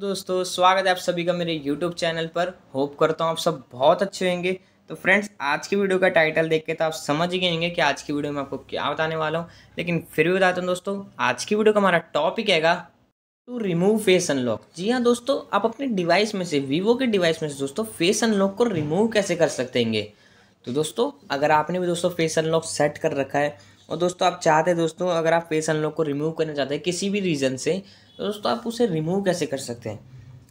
तो दोस्तों स्वागत है आप सभी का मेरे यूट्यूब चैनल पर होप करता हूँ आप सब बहुत अच्छे होंगे तो फ्रेंड्स आज की वीडियो का टाइटल देख के तो आप समझ ही होंगे कि आज की वीडियो में आपको क्या बताने वाला हूँ लेकिन फिर भी बताता हूँ दोस्तों आज की वीडियो का हमारा टॉपिक हैगा टू रिमूव फेस अनलॉक जी हाँ दोस्तों आप अपने डिवाइस में से वीवो के डिवाइस में से दोस्तों फेस अनलॉक को रिमूव कैसे कर सकते हैं तो दोस्तों अगर आपने भी दोस्तों फेस अनलॉक सेट कर रखा है और दोस्तों आप चाहते हैं दोस्तों अगर आप फेस अनलॉक को रिमूव करना चाहते हैं किसी भी रीज़न से तो दोस्तों आप उसे रिमूव कैसे कर सकते हैं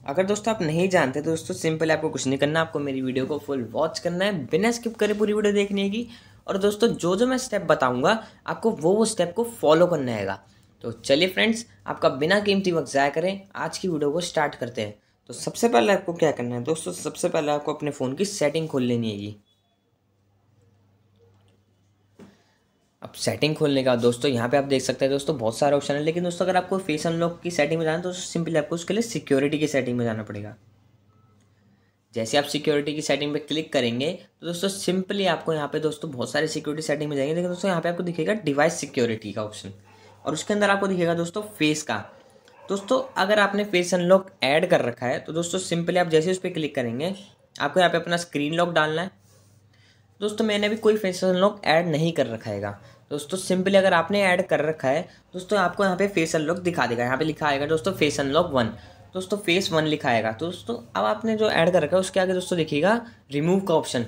अगर दोस्तों आप नहीं जानते तो दोस्तों सिंपल आपको कुछ नहीं करना आपको मेरी वीडियो को फुल वॉच करना है बिना स्किप करे पूरी वीडियो देखने की और दोस्तों जो जो मैं स्टेप बताऊँगा आपको वो वो स्टेप को फॉलो करना है तो चलिए फ्रेंड्स आपका बिना कीमती वक्त ज़ाया करें आज की वीडियो को स्टार्ट करते हैं तो सबसे पहले आपको क्या करना है दोस्तों सबसे पहले आपको अपने फ़ोन की सेटिंग खोल लेनी है अब सेटिंग खोलने का दोस्तों यहाँ पे आप देख सकते हैं दोस्तों बहुत सारे ऑप्शन है लेकिन दोस्तों अगर आपको फेस अनलॉक की सेटिंग में जाना है तो सिंपली आपको उसके लिए सिक्योरिटी की सेटिंग में जाना पड़ेगा जैसे आप सिक्योरिटी की सेटिंग पे क्लिक करेंगे तो दोस्तों सिंपली आपको यहाँ पे दोस्तों बहुत सारे सिक्योरिटी सेटिंग में जाएंगे लेकिन दोस्तों यहाँ पे आपको दिखेगा डिवाइस सिक्योरिटी का ऑप्शन और उसके अंदर आपको दिखेगा दोस्तों फेस का दोस्तों अगर आपने फेस अनलॉक ऐड कर रखा है तो दोस्तों सिंपली आप जैसे उस पर क्लिक करेंगे आपको यहाँ पे अपना स्क्रीन लॉक डालना है दोस्तों मैंने अभी कोई फेस अनलॉक ऐड नहीं कर रखा है दोस्तों सिंपली अगर आपने ऐड कर रखा है दोस्तों आपको यहाँ पे फेस अनलॉक दिखा देगा यहाँ पे लिखा आएगा दोस्तों फेस अनलॉक वन दोस्तों फेस वन लिखा आएगा तो दोस्तों अब आपने जो ऐड कर रखा है उसके आगे दोस्तों देखिएगा रिमूव का ऑप्शन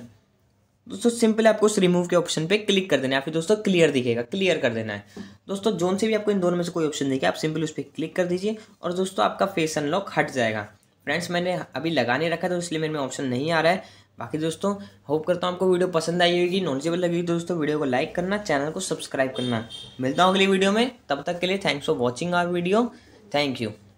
दोस्तों सिंपली आपको उस रिमूव के ऑप्शन पे क्लिक कर देना है फिर दोस्तों क्लियर दिखेगा क्लियर कर देना है दोस्तों जोन से भी आपको इन दोनों में से कोई ऑप्शन देखिए आप सिंपली उस पर क्लिक कर दीजिए और दोस्तों आपका फेस अनलॉक हट जाएगा फ्रेंड्स मैंने अभी लगा नहीं रखा तो इसलिए मेरे में ऑप्शन नहीं आ रहा है बाकी दोस्तों होप करता हूँ आपको वीडियो पसंद आई होगी नॉलेजेबल लगेगी तो दोस्तों वीडियो को लाइक करना चैनल को सब्सक्राइब करना मिलता हूँ अगली वीडियो में तब तक के लिए thanks for watching our video thank you